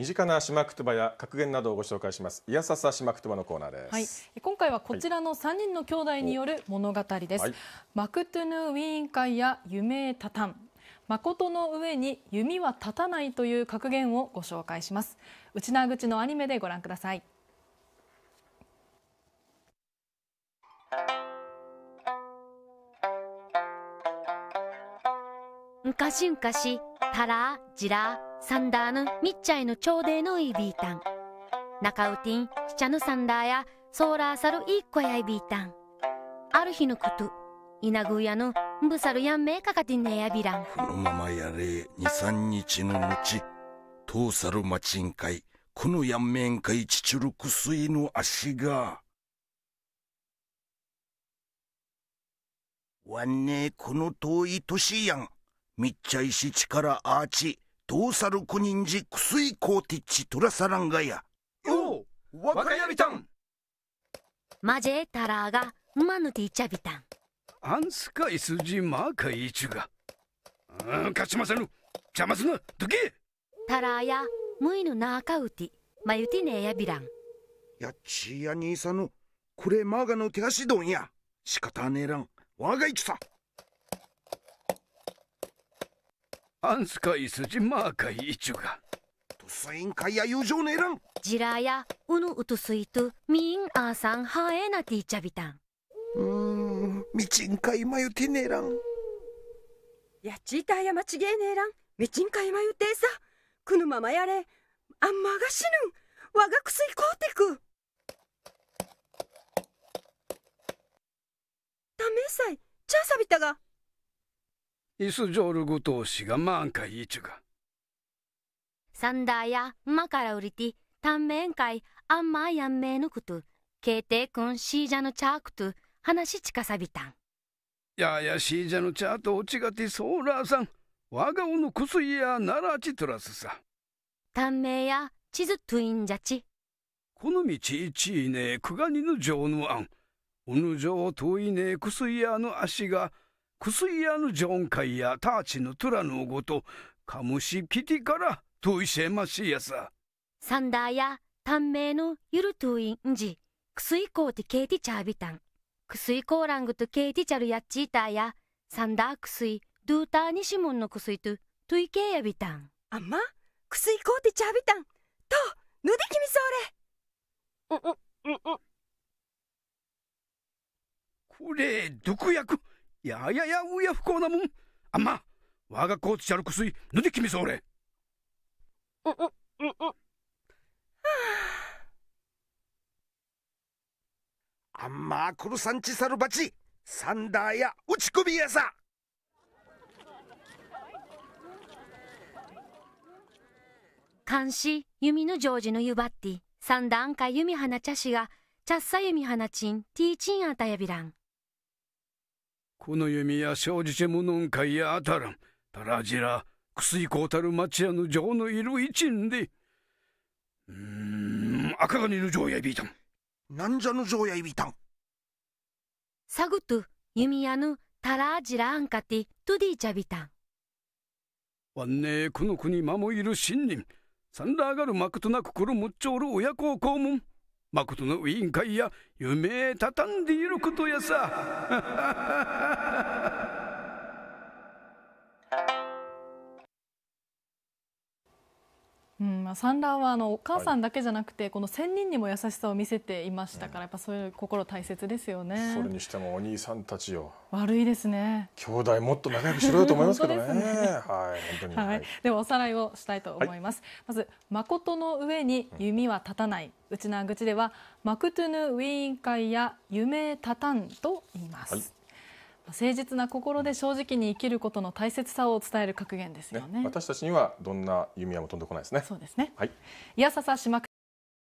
身近な島くばや格言などをご紹介します。いやささ島くばのコーナーです。はい、今回はこちらの三人の兄弟による物語です。はい、マクトゥヌウィーン会や夢タたん誠の上に弓は立たないという格言をご紹介します。内縄口のアニメでご覧ください。昔々たらじら산다는밑자이노초대노이비땅나카우틴시차노산다야소라사루이과야이비땅아르히노쿠투이나구야노무사루얀메카카틴네야비랑このままやれ23日の後父さる町ん会このやんめんかいちちるくすいの足が。わんねこの遠い年やん。みっちゃいし力アーチ。トーサルコニンジクスイコーティッチトラサランガヤおおわかやびたんマジェタラーがマヌティチャビタンアンスカイスジマーカイチュガうん勝ちませぬ邪魔すなどけタラーやムイヌナーカウティマユティネヤビランやっちーや兄さんのこれマーガの手足どんや仕方ねえらん我が戦アンスカイスジマーカイイチュガ。とすいんかいや友情ネラン。ジラヤ、ウうぬうとすいとみんあさんはえなていチャビタン。うーん、みちんかいまゆてネラン。やっちいたやまちげえねらん。みちんかいまゆてえさ。くぬままやれ。あんまがしぬん。わがくすいこうてく。ためさい。ちゃあさびたが。イスジョールグ投資がイチュが。サンダーや馬から降りて、イ、アンマーヤンメめぬくと、ケーテクン、シージャのチャークトゥ、話近さびたん。ややシージャのチャート落ちがて、ソーラーさん、わがおのクスイヤーならちとらすさ。短面や、チズトゥインジャチ。この道一位ね、くがにぬじょうのあん、おョートうといクスイヤーの足が、クスイアヌジョンカイやターチのトラのごと、カムシキティからトイシェマシヤサ。サンダーや、タンメイのユルトゥインジ、クスイコーティケイティチャービタン。クスイコーラングとケイティチャルやッチーターや、サンダークスイ、ドゥーターニシモンのクスイトゥ、トイケイヤビタン。あんま、クスイコーティチャービタン、と、ぬできみソーレ。うんうんうんうん。これ、毒薬。やややうや不幸なもんあんま我がコーチちゃるくすいぬできみそうれううううあんまくるさんちさるばちサンダーや打ち首やさ監視弓のジョージのゆばってサンダーんか弓花茶師が茶ャッ弓花ちんティーチンあたやびらんこの弓や生じて無能んかいやあたらん、たらじら、くすいこうたる町屋の城のいる一んで。うーん、赤がの城やいびいたん。なんじゃの城やいびいたん。サグト弓矢のたらじらあんかて、トゥディちゃびたん。わんねえ、この国間もいる新人。サンラーガルまくとなくくるむっちょおる親孝行もん。誠の委員会や夢畳んでいることやさ。うんまあ、サン産ーはあのお母さんだけじゃなくて、はい、この仙人にも優しさを見せていましたから、うん、やっぱそういう心大切ですよねそれにしてもお兄さんたちよ悪いですね兄弟もっと仲良くしろよと思いますけどね ね、はい本当に、はい、はい、ではおさらいをしたいと思います、はい、まず誠の上に弓は立たない、うん、内縄口ではマクトゥヌウィーン会や夢立たんと言います、誠実な心で正直に生きることの大切さを伝える格言ですよね。ね私たちにはどんな弓矢も飛んでこないですね。そうですね。はい。笹島